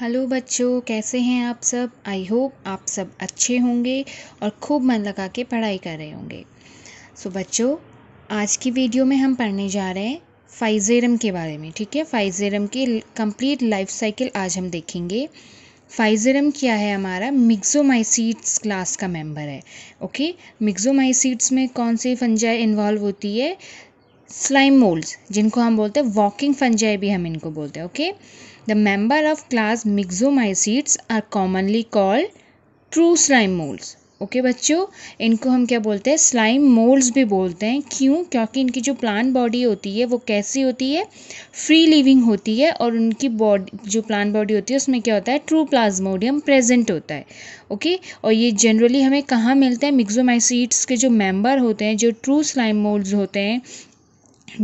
Hello बच्चों कैसे हैं आप सब आई होप आप सब अच्छे होंगे और खूब मन लगा के पढ़ाई कर रहे होंगे सो so, बच्चों आज की वीडियो में हम पढ़ने जा रहे हैं फाइजेरम के बारे में ठीक है फाइजेरम की कंप्लीट लाइफ साइकिल आज हम देखेंगे फाइजेरम क्या है हमारा मिक्सोमाइसीड्स क्लास का मेंबर है ओके मिक्सोमाइसीड्स में कौन सी फंजाई इन्वॉल्व होती है स्लाइम मोल्ड्स जिनको हम बोलते हैं वॉकिंग फंजाई भी हम इनको बोलते हैं okay The member of class myxomycetes are commonly called true slime moulds okay बच्चों इनको हम क्या बोलते हैं स्लाइम मोल्ड्स भी बोलते हैं क्यों क्योंकि इनकी जो प्लांट बॉडी होती है वो कैसी होती है फ्री लिविंग होती है और उनकी बॉडी जो प्लांट बॉडी होती है उसमें क्या होता है ट्रू प्लाज्मोडियम प्रेजेंट होता है ओके okay? और ये जनरली हमें कहाँ मिलते हैं मिक्जोमाइसीड्स के जो मेंबर होते हैं जो ट्रू स्लाइम मोल्ड्स होते हैं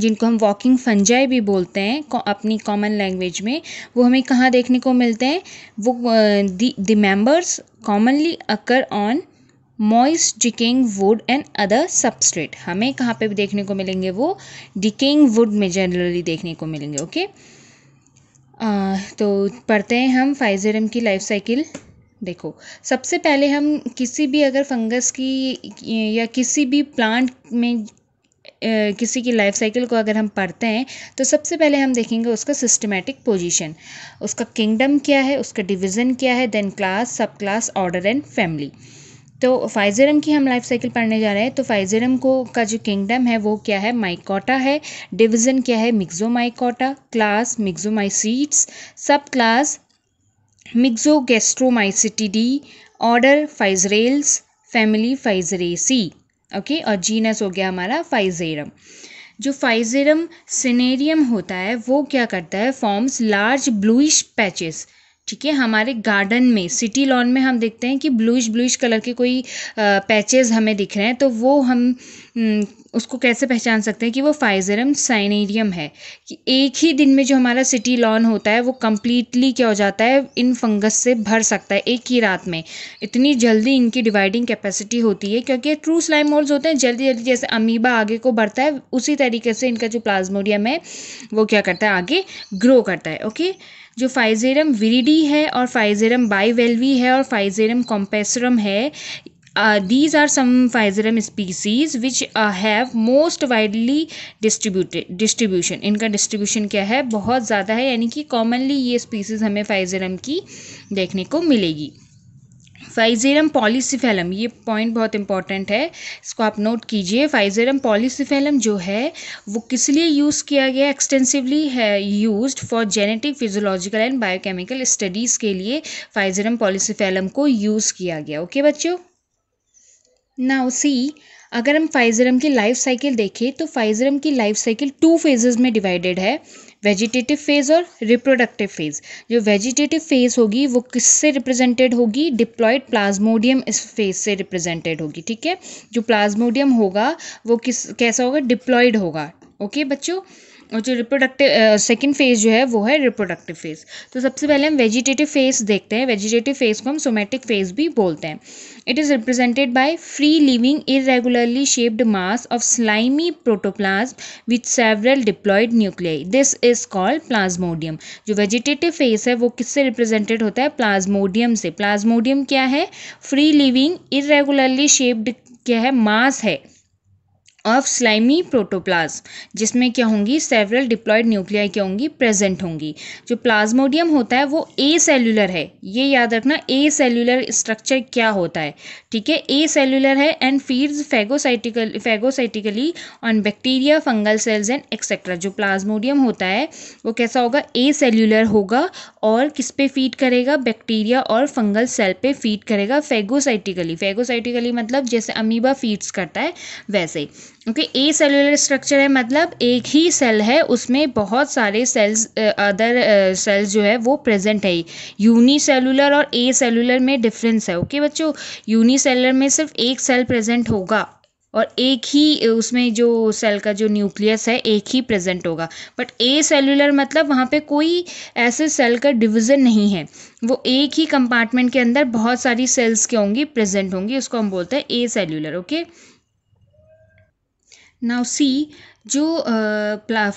जिनको हम वॉकिंग फंजाई भी बोलते हैं अपनी कॉमन लैंग्वेज में वो हमें कहाँ देखने को मिलते हैं वो the members commonly occur on moist decaying wood and other substrate हमें कहाँ पे भी देखने को मिलेंगे वो डिकेंग वुड में जनरली देखने को मिलेंगे ओके आ, तो पढ़ते हैं हम फाइजरम की लाइफ साइकिल देखो सबसे पहले हम किसी भी अगर फंगस की या किसी भी प्लांट में किसी की लाइफ साइकिल को अगर हम पढ़ते हैं तो सबसे पहले हम देखेंगे उसका सिस्टमेटिक पोजीशन उसका किंगडम क्या है उसका डिवीज़न क्या है then class subclass order and family तो फाइजरम की हम लाइफ साइकिल पढ़ने जा रहे हैं तो फाइजरम को का जो किंगडम है वो क्या है माइकोटा है डिवीज़न क्या है मिक्जो mycota class myxomycetes subclass myxomycetidae order Physarales family Physaraceae okay और जीनस हो गया हमारा फाइजेरम जो फाइजेरम सिनेरियम होता है वो क्या करता है फॉर्म्स लार्ज ब्लूइश पैचेस ठीक है हमारे गार्डन में सिटी लॉन में हम देखते हैं कि ब्लूइश ब्लूइश कलर के कोई पैचेज हमें दिख रहे हैं तो वो हम उसको कैसे पहचान सकते हैं कि वो फाइजरम साइनेरियम है कि एक ही दिन में जो हमारा सिटी लॉन होता है वो कम्प्लीटली क्या हो जाता है इन फंगस से भर सकता है एक ही रात में इतनी जल्दी इनकी डिवाइडिंग कैपेसिटी होती है क्योंकि ट्रू स्लाइम मोल्स होते हैं जल्दी जल्दी जैसे अमीबा आगे को बढ़ता है उसी तरीके से इनका जो प्लाज्मोडियम है वो क्या करता है आगे ग्रो करता है ओके जो फाइजेरम विरिडी है और फाइजेरम बाईवेल्वी है और फाइजेरम कॉम्पेसरम है these are some Physarum species which have most widely distributed distribution इनका डिस्ट्रीब्यूशन क्या है बहुत ज़्यादा है यानी कि कॉमनली ये स्पीसीज हमें फाइजेरम की देखने को मिलेगी फाइजेरम पॉलीसीफेलम ये पॉइंट बहुत इंपॉर्टेंट है इसको आप नोट कीजिए फाइजेरम पॉलीसिफेलम जो है वो किस लिए यूज़ किया गया एक्सटेंसिवली है use for genetic physiological and biochemical studies के लिए फाइजेरम पॉलीसीफेलम को यूज़ किया गया ओके बच्चों नाउ सी अगर हम फाइजरम की लाइफ साइकिल देखें तो फाइजरम की लाइफ साइकिल टू फेजेस में डिवाइडेड है वेजिटेटिव फेज़ और रिप्रोडक्टिव फेज़ जो वेजिटेटिव फेज़ होगी वो किससे रिप्रेजेंटेड होगी डिप्लॉयड प्लाज्मोडियम इस फेज़ से रिप्रेजेंटेड होगी ठीक है जो प्लाज्मोडियम होगा वो किस कैसा होगा डिप्लॉयड होगा ओके बच्चों और जो रिप्रोडक्टिव सेकेंड फेज जो है वो है रिप्रोडक्टिव फेज तो सबसे पहले हम वेजिटेटिव फेज देखते हैं वेजिटेटिव फेज को हम सोमेटिक फेज भी बोलते हैं it is represented by free living irregularly shaped mass of slimy protoplasm with several diploid nuclei this is called plasmodium जो वेजिटेटिव फेज है वो किससे रिप्रेजेंटेड होता है प्लाज्मोडियम से प्लाज्मोडियम क्या है फ्री लिविंग इरेगुलरली शेप्ड क्या है मास है ऑफ स्लाइमी प्रोटोप्लाज जिसमें क्या होंगी सेवरल डिप्लॉयड न्यूक्लियाई क्या होंगी प्रेजेंट होंगी जो प्लाज्मोडियम होता है वो ए सेलुलर है ये याद रखना ए सेलुलर स्ट्रक्चर क्या होता है ठीक है ए सेलुलर है and feeds phagocytical phagocytically on bacteria fungal cells and etcetera जो प्लाज्मोडियम होता है वो कैसा होगा ए सेल्यूलर होगा और किस पे फीड करेगा बैक्टीरिया और फंगल सेल पे फीड करेगा फेगोसाइटिकली फेगोसाइटिकली मतलब जैसे अमीबा फीड्स करता है वैसे ओके ए सेलुलर स्ट्रक्चर है मतलब एक ही सेल है उसमें बहुत सारे सेल्स अदर सेल्स जो है वो प्रेजेंट है यूनी सेलुलर और ए सेलुलर में डिफरेंस है ओके okay, बच्चों यूनी सेलुलर में सिर्फ एक सेल प्रेजेंट होगा और एक ही उसमें जो सेल का जो न्यूक्लियस है एक ही प्रेजेंट होगा बट ए सेलुलर मतलब वहाँ पे कोई ऐसे सेल का डिवीज़न नहीं है वो एक ही कंपार्टमेंट के अंदर बहुत सारी सेल्स के होंगी प्रेजेंट होंगी उसको हम बोलते हैं acellular okay okay? Now see जो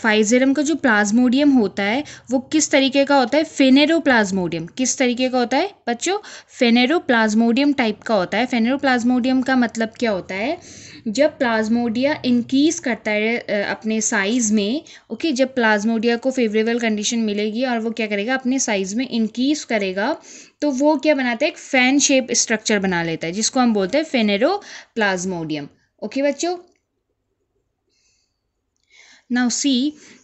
फाइजेरम का जो प्लाज्मोडियम होता है वो किस तरीके का होता है प्लाज्मोडियम किस तरीके का होता है बच्चों प्लाज्मोडियम टाइप का होता है प्लाज्मोडियम का मतलब क्या होता है जब प्लाज्मोडिया इंक्रीज करता है अपने साइज़ में ओके जब प्लाज्मोडिया को फेवरेबल कंडीशन मिलेगी और वो क्या करेगा अपने साइज़ में इंक्रीज करेगा तो वो क्या बनाता है एक फैन शेप स्ट्रक्चर बना लेता है जिसको हम बोलते हैं फेनेरो प्लाज्मोडियम ओके बच्चों नाउ सी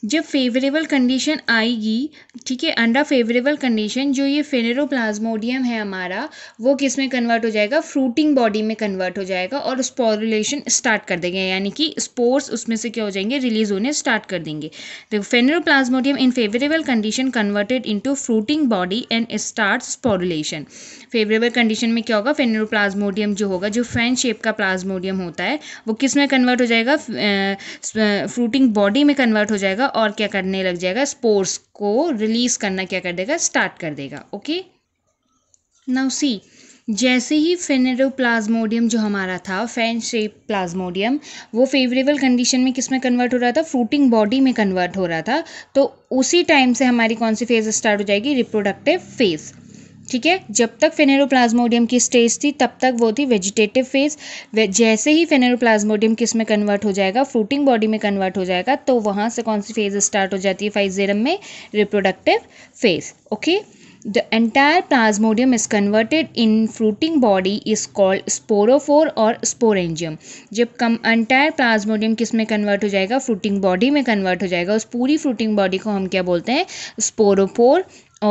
जब फेवरेबल कंडीशन आएगी ठीक है अंडर फेवरेबल कंडीशन जो ये फेनेरोप्लाज्मोडियम है हमारा वो किस में कन्वर्ट हो जाएगा फ्रूटिंग बॉडी में कन्वर्ट हो जाएगा और स्पोरुलेशन स्टार्ट कर देंगे यानी कि स्पोर्स उसमें से क्या हो जाएंगे रिलीज होने स्टार्ट कर देंगे देखो phaneroplasmodium in favourable condition converted into fruiting body and start sporulation favourable condition में क्या होगा फेनेरोप्लाज्मोडियम जो होगा जो फैन शेप का प्लाज्मोडियम होता है वो किस में कन्वर्ट हो जाएगा फ्रूटिंग बॉडी बॉडी में कन्वर्ट हो जाएगा और क्या करने लग जाएगा स्पोर्स को रिलीज करना क्या कर देगा स्टार्ट कर देगा ओके नाउ सी जैसे ही फेनेरोप्लाज्मोडियम जो हमारा था फैन शेप प्लाज्मोडियम वो फेवरेबल कंडीशन में किस में कन्वर्ट हो रहा था फ्रूटिंग बॉडी में कन्वर्ट हो रहा था तो उसी टाइम से हमारी कौन सी फेज़ स्टार्ट हो जाएगी रिप्रोडक्टिव फेज़ ठीक है जब तक फेनेरोप्लाज्मोडियम की स्टेज थी तब तक वो थी वेजिटेटिव फेज जैसे ही फेनेरोप्लाज्मोडियम किस में कन्वर्ट हो जाएगा फ्रूटिंग बॉडी में कन्वर्ट हो जाएगा तो वहाँ से कौन सी फेज स्टार्ट हो जाती है फाइजेरम में reproductive phase okay the entire plasmodium is converted in fruiting body is called sporophore और स्पोरेंजियम जब कम एंटायर प्लाज्मोडियम किस में कन्वर्ट हो जाएगा फ्रूटिंग बॉडी में कन्वर्ट हो जाएगा उस पूरी फ्रूटिंग बॉडी को हम क्या बोलते हैं स्पोरोफोर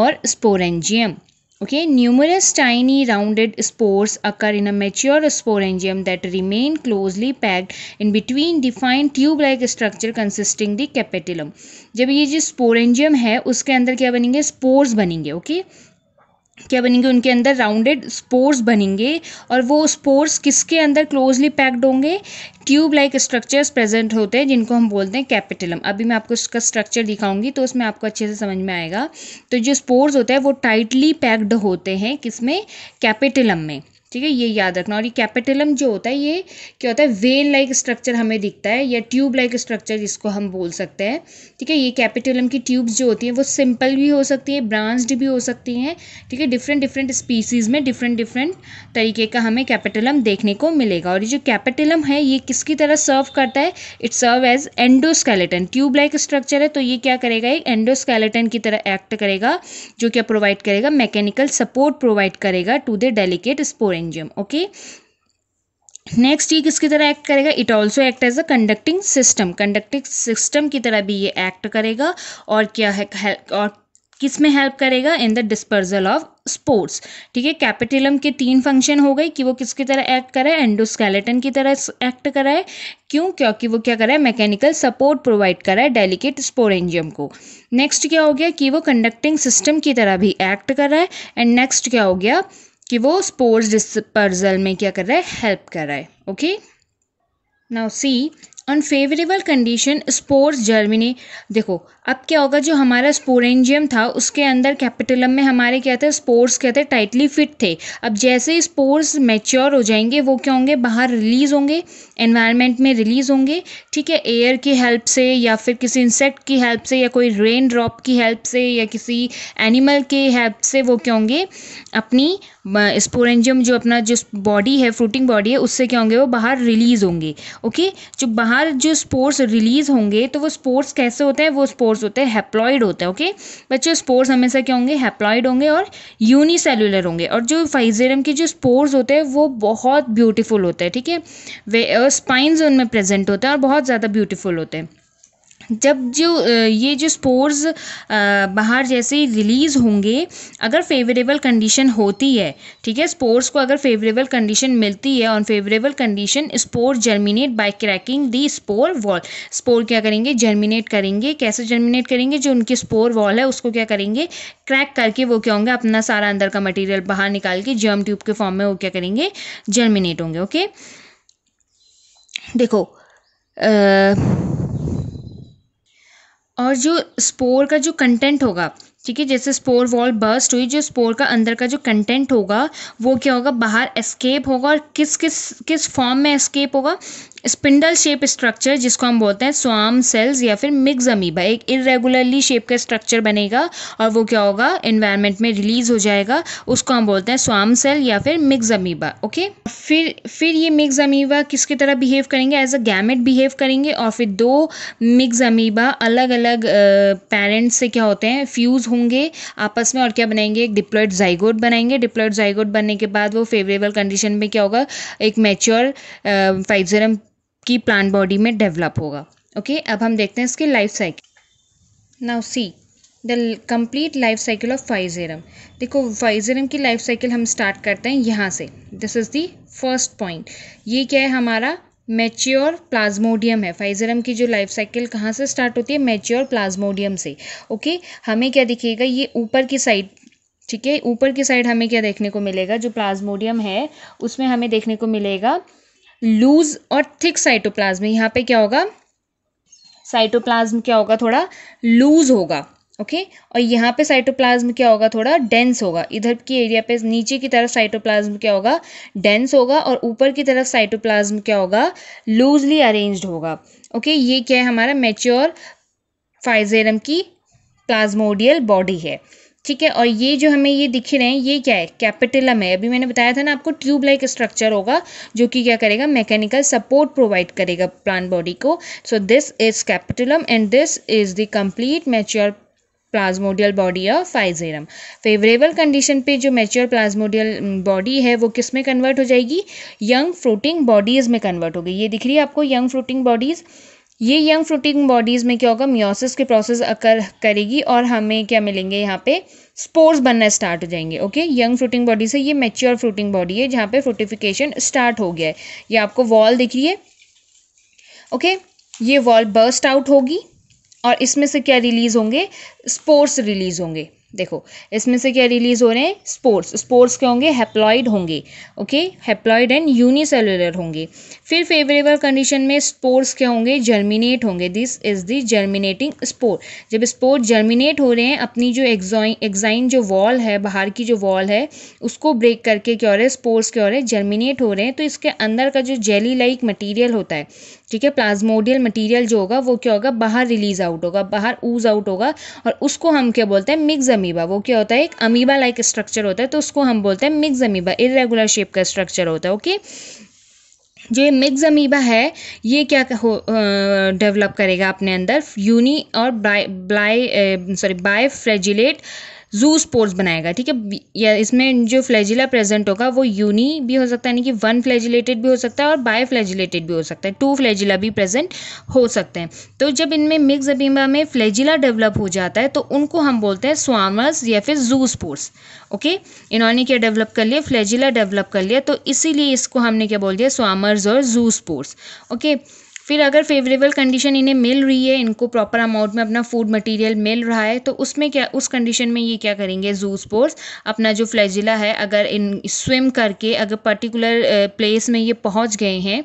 और sporangium Okay, numerous tiny rounded spores occur in a mature sporangium that remain closely packed in between defined tube-like structure consisting the capitulum. जब ये जो sporangium है उसके अंदर क्या बनेंगे spores बनेंगे okay? क्या बनेंगे उनके अंदर राउंडेड स्पोर्स बनेंगे और वो स्पोर्स किसके अंदर क्लोजली पैक्ड होंगे ट्यूब लाइक स्ट्रक्चर्स प्रेजेंट होते हैं जिनको हम बोलते हैं कैपिटलम अभी मैं आपको इसका स्ट्रक्चर दिखाऊंगी तो उसमें आपको अच्छे से समझ में आएगा तो जो स्पोर्स होते हैं वो टाइटली पैक्ड होते हैं किसमें कैपिटलम में ठीक है ये याद रखना और ये कैपिटलम जो होता है ये क्या होता है वेन लाइक स्ट्रक्चर हमें दिखता है या ट्यूब लाइक स्ट्रक्चर जिसको हम बोल सकते हैं ठीक है ये कैपिटलम की ट्यूब्स जो होती हैं वो सिंपल भी हो सकती है ब्रांच्ड भी हो सकती हैं ठीक है डिफरेंट डिफरेंट स्पीसीज़ में डिफरेंट डिफरेंट तरीके का हमें कैपिटलम देखने को मिलेगा और ये जो कैपिटलम है ये किसकी तरह सर्व करता है it serve as endoskeleton tube like structure है तो ये क्या करेगा एक एंडोस्केलेटन की तरह एक्ट करेगा जो क्या प्रोवाइड करेगा मैकेनिकल सपोर्ट प्रोवाइड करेगा to the delicate sporing sporangium okay next ये किसकी तरह एक्ट करेगा it also act as a conducting system conducting system की तरह भी ये एक्ट करेगा और क्या है और किस में हेल्प करेगा in the dispersal of sports ठीक है कैपिटलम के तीन फंक्शन हो गए कि वो किसकी तरह एक्ट कराए एंडोस्केलेटन की तरह एक्ट कराए क्यों क्योंकि वो क्या करा है मैकेनिकल सपोर्ट प्रोवाइड करा है डेलिकेट स्पोरेंजियम को नेक्स्ट क्या हो गया कि वो कंडक्टिंग सिस्टम की तरह भी एक्ट कराए एंड नेक्स्ट क्या हो गया कि वो स्पोर्स डिस्पर्जल में क्या कर रहा है हेल्प कर रहा है okay now see unfavourable condition spores germinate देखो अब क्या होगा जो हमारा स्पोरेंजियम था उसके अंदर कैपिटलम में हमारे क्या थे स्पोर्स क्या थे टाइटली फिट थे अब जैसे ही स्पोर्स मैच्योर हो जाएंगे वो क्या होंगे बाहर रिलीज़ होंगे एनवायरनमेंट में रिलीज़ होंगे ठीक है एयर की हेल्प से या फिर किसी इंसेक्ट की हेल्प से या कोई रेन ड्रॉप की हेल्प से या किसी एनिमल के हेल्प से वो क्या होंगे अपनी स्पोरेंजियम जो अपना जो बॉडी है फ्रूटिंग बॉडी है उससे क्या होंगे वो बाहर रिलीज़ होंगे ओके जो बाहर बाहर जो स्पोर्स रिलीज होंगे तो वो स्पोर्स कैसे होते हैं वो स्पोर्स होते हैं हैप्लॉइड होते हैं ओके बच्चों स्पोर्स हमेशा क्या होंगे हैप्लॉइड होंगे और यूनिसेलुलर होंगे और जो फाइजेरम के जो स्पोर्स होते हैं वो बहुत ब्यूटीफुल होते हैं ठीक है वे स्पाइन्स उनमें प्रेजेंट होते हैं और बहुत ज़्यादा ब्यूटीफुल होते हैं जब जो ये जो स्पोर्स बाहर जैसे ही रिलीज़ होंगे अगर फेवरेबल कंडीशन होती है ठीक है स्पोर्स को अगर फेवरेबल कंडीशन मिलती है on favourable condition spore germinate by cracking the spore wall spore क्या करेंगे जर्मिनेट करेंगे कैसे जर्मिनेट करेंगे जो उनकी स्पोर वॉल है उसको क्या करेंगे क्रैक करके वो क्या होंगे अपना सारा अंदर का मटेरियल बाहर निकाल के जर्म ट्यूब के फॉर्म में वो क्या करेंगे जर्मिनेट होंगे ओके देखो आ, और जो स्पोर का जो कंटेंट होगा ठीक है जैसे स्पोर वॉल बर्स्ट हुई जो स्पोर का अंदर का जो कंटेंट होगा वो क्या होगा बाहर एस्केप होगा और किस किस किस फॉर्म में एस्केप होगा स्पिंडल शेप स्ट्रक्चर जिसको हम बोलते हैं स्वाम सेल्स या फिर मिक्स अमीबा एक इरेगुलरली शेप का स्ट्रक्चर बनेगा और वो क्या होगा इन्वायरमेंट में रिलीज हो जाएगा उसको हम बोलते हैं स्वाम सेल या फिर मिक्स अमीबा ओके फिर फिर ये मिक्स अमीबा किसकी तरह बिहेव करेंगे एज अ गैमेट बिहेव करेंगे और फिर दो मिक्स अमीबा अलग अलग पेरेंट्स से क्या होते हैं फ्यूज़ होंगे आपस में और क्या बनाएंगे एक डिप्लॉयड जाइगोट बनाएंगे डिप्लॉयड जाइगोट बनने के बाद वो फेवरेबल कंडीशन में क्या होगा एक मेच्योर फाइजरम की प्लांट बॉडी में डेवलप होगा ओके okay? अब हम देखते हैं इसकी life cycle now see the complete life cycle of Physarum देखो फाइजेरम की लाइफ साइकिल हम स्टार्ट करते हैं यहाँ से this is the first point ये क्या है हमारा मेच्योर प्लाज्मोडियम है फाइजरम की जो लाइफ साइकिल कहाँ से स्टार्ट होती है मेच्योर प्लाज्मोडियम से ओके हमें क्या दिखेगा ये ऊपर की साइड ठीक है ऊपर की साइड हमें क्या देखने को मिलेगा जो प्लाज्मोडियम है उसमें हमें देखने को मिलेगा लूज और थिक साइटोप्लाज्म यहाँ पे क्या होगा साइटोप्लाज्म क्या होगा थोड़ा लूज होगा ओके okay? और यहाँ पे साइटोप्लाज्म क्या होगा थोड़ा डेंस होगा इधर की एरिया पे नीचे की तरफ साइटोप्लाज्म क्या होगा डेंस होगा और ऊपर की तरफ साइटोप्लाज्म क्या होगा लूजली अरेंज्ड होगा ओके okay? ये क्या है हमारा मेच्योर फाइजेरम की प्लाज्मोडियल बॉडी है ठीक है और ये जो हमें ये दिख रहे हैं ये क्या है कैपिटलम है अभी मैंने बताया था ना आपको ट्यूब लाइक स्ट्रक्चर होगा जो कि क्या करेगा मैकेनिकल सपोर्ट प्रोवाइड करेगा प्लांट बॉडी को so this is capillitium and this is the complete mature plasmodial body या फाइजेरम फेवरेबल कंडीशन पे जो मैच्योर प्लाज्मोडियल बॉडी है वो किस में कन्वर्ट हो जाएगी यंग फ्लोटिंग बॉडीज़ में कन्वर्ट होगी ये दिख रही है आपको यंग फ्लोटिंग बॉडीज़ ये यंग फ्रूटिंग बॉडीज़ में क्या होगा म्योसिस के प्रोसेस अकर करेगी और हमें क्या मिलेंगे यहाँ पे स्पोर्स बनना स्टार्ट हो जाएंगे ओके यंग फ्रूटिंग बॉडी से ये मेच्योर फ्रूटिंग बॉडी है जहाँ पे फ्रूटिफिकेशन स्टार्ट हो गया है ये आपको वॉल दिख रही है ओके ये वॉल बर्स्ट आउट होगी और इसमें से क्या रिलीज़ होंगे स्पोर्स रिलीज़ होंगे देखो इसमें से क्या रिलीज हो रहे हैं स्पोर्ट्स स्पोर्ट्स क्या होंगे हेप्लॉइड होंगे ओके हेप्लॉइड एंड यूनिसेलुलर होंगे फिर फेवरेबल कंडीशन में स्पोर्ट्स क्या होंगे जर्मिनेट होंगे this is the germinating spore जब स्पोर जर्मिनेट हो रहे हैं अपनी जो एग्जॉइन एग्जाइन जो वॉल है बाहर की जो वॉल है उसको ब्रेक करके क्या हो रहा है स्पोर्ट्स क्या हो रहे हैं जर्मिनेट हो रहे हैं तो इसके अंदर का जो जेली लाइक मटीरियल होता है ठीक है प्लाज्मोडियल मटेरियल जो होगा वो क्या होगा बाहर रिलीज आउट होगा बाहर ऊज आउट होगा और उसको हम क्या बोलते हैं मिक्स अमीबा वो क्या होता है एक अमीबा लाइक स्ट्रक्चर होता है तो उसको हम बोलते हैं मिक्स अमीबा इरेगुलर शेप का स्ट्रक्चर होता है ओके जो ये मिक्स अमीबा है ये क्या हो डेवलप करेगा अपने अंदर यूनी और ब्लाई सॉरी बाय फ्रेजिलेट जू स्पोर्स बनाएगा ठीक है या इसमें जो फ्लैजिला प्रेजेंट होगा वो यूनी भी हो सकता है यानी कि वन फ्लैजिलेटेड भी हो सकता है और बाय फ्लैजिलेटेड भी हो सकता है टू फ्लैजिला भी प्रेजेंट हो सकते हैं तो जब इनमें मिक्स अबीमा में फ्लैजिला डेवलप हो जाता है तो उनको हम बोलते हैं स्वामर्स या फिर जू स्पोर्स ओके इन्होंने क्या डेवलप कर लिया फ्लैजिला डेवलप कर लिया तो इसीलिए इसको हमने क्या बोल दिया स्वामर्स और जू स्पोर्स ओके फिर अगर फेवरेबल कंडीशन इन्हें मिल रही है इनको प्रॉपर अमाउंट में अपना फूड मटेरियल मिल रहा है तो उसमें क्या उस कंडीशन में ये क्या करेंगे जू स्पोर्ट्स अपना जो फ्लैजिला है अगर इन स्विम करके अगर पर्टिकुलर प्लेस में ये पहुँच गए हैं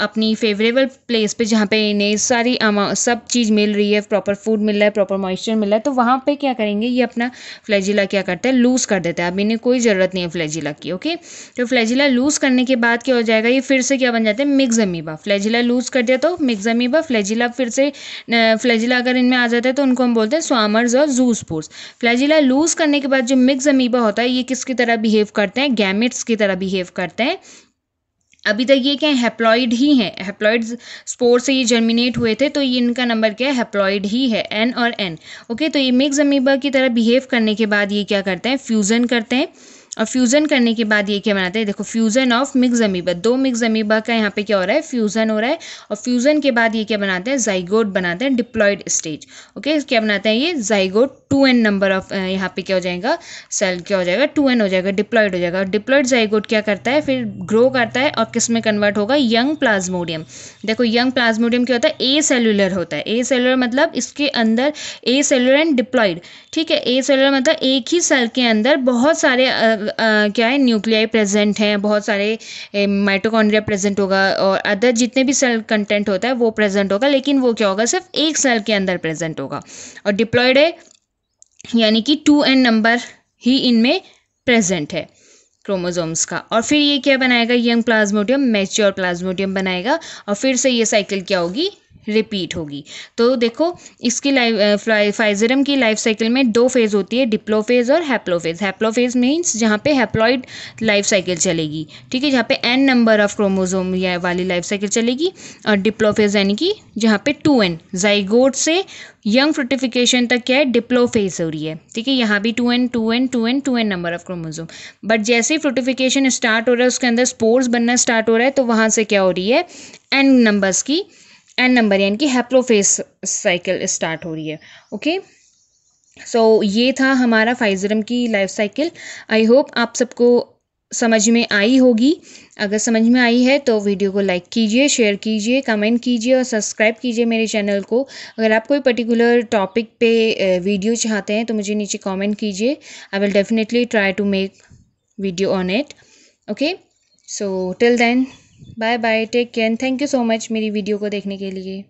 अपनी फेवरेबल प्लेस पे जहाँ पे इन्हें सारी सब चीज़ मिल रही है प्रॉपर फूड मिल रहा है प्रॉपर मॉइस्चर मिल रहा है तो वहाँ पे क्या करेंगे ये अपना फ्लैजिला क्या करता है लूज़ कर देता है अब इन्हें कोई ज़रूरत नहीं है फ्लैजिला की ओके तो फ्लैजिला लूज़ करने के बाद क्या हो जाएगा ये फिर से क्या बन जाता है मिक्स अमीबा फ्लैजिला लूज़ कर दिया तो मिक्स अमीबा फ्लैजिला फिर से फ्लैजिला अगर इनमें आ जाता है तो उनको हम बोलते हैं स्वामर्स और जूसपोर्स फ्लैजिला लूज़ करने के बाद जो मिक्स अमीबा होता है ये किसकी तरह बिहेव करते हैं गैमिट्स की तरह बिहेव करते हैं अभी तक ये क्या है ही हैं हैप्लॉइड स्पोर से ये जर्मिनेट हुए थे तो ये इनका नंबर क्या है हैप्लॉइड ही है एन और एन ओके तो ये मिक्स अमीबा की तरह बिहेव करने के बाद ये क्या करते हैं फ्यूज़न करते हैं और फ्यूज़न करने के बाद ये क्या बनाते हैं देखो फ्यूज़न ऑफ मिक्स अमीबा दो मिक्स अमीबा का यहाँ पे क्या हो रहा है फ्यूज़न हो रहा है और फ्यूज़न के बाद ये क्या बनाते हैं जाइगोड बनाते हैं डिप्लॉयड स्टेज ओके क्या बनाते हैं ये zygote two n number of यहाँ पे क्या हो जाएगा सेल क्या हो जाएगा टू एन हो जाएगा डिप्लॉयड हो जाएगा डिप्लॉयड जाइगोड क्या करता है फिर ग्रो करता है और किस में कन्वर्ट होगा यंग प्लाज्मोडियम देखो यंग प्लाज्मोडियम क्या होता है ए सेलुलर होता है ए सेलुलर मतलब इसके अंदर ए सेलुलर एंड डिप्लॉयड ठीक है ए सेलुलर मतलब एक ही सेल के अंदर बहुत सारे क्या है न्यूक्लियाई प्रेजेंट हैं बहुत सारे माइटोकॉन्ड्रिया प्रेजेंट होगा और अदर जितने भी सेल कंटेंट होता है वो प्रेजेंट होगा लेकिन वो क्या होगा सिर्फ एक सेल के अंदर प्रेजेंट होगा और डिप्लॉयड है यानी कि टू एन नंबर ही इनमें प्रेजेंट है क्रोमोजोम्स का और फिर ये क्या बनाएगा यंग प्लाज्मोडियम मैच्योर प्लाज्मोडियम बनाएगा और फिर से ये साइकिल क्या होगी रिपीट होगी तो देखो इसकी लाइफ फाइजरम की लाइफ साइकिल में दो फेज़ होती है डिप्लोफेज और हैप्लोफेज हैप्लोफेज मीन्स जहाँ पे हैप्लॉइड लाइफ साइकिल चलेगी ठीक है जहाँ पे एन नंबर ऑफ क्रोमोजोम वाली लाइफ साइकिल चलेगी और डिप्लोफेज यानी कि जहाँ पे टू एन जाइगोड से यंग फ्रूटिफिकेशन तक क्या है डिप्लोफेज हो रही है ठीक है यहाँ भी two n two n two n two n number of chromosome but जैसे ही फ्रूटिफिकेशन स्टार्ट हो रहा है उसके अंदर स्पोर्स बनना स्टार्ट हो रहा है तो वहाँ से क्या हो रही है एन नंबर्स की एन नंबर यानी कि हैप्रोफेस साइकिल स्टार्ट हो रही है ओके सो so, ये था हमारा फाइजरम की लाइफ साइकिल आई होप आप सबको समझ में आई होगी अगर समझ में आई है तो वीडियो को लाइक कीजिए शेयर कीजिए कमेंट कीजिए और सब्सक्राइब कीजिए मेरे चैनल को अगर आप कोई पर्टिकुलर टॉपिक पे वीडियो चाहते हैं तो मुझे नीचे कमेंट कीजिए I will definitely try to make video on it okay so till then bye bye take care thank you so much मेरी वीडियो को देखने के लिए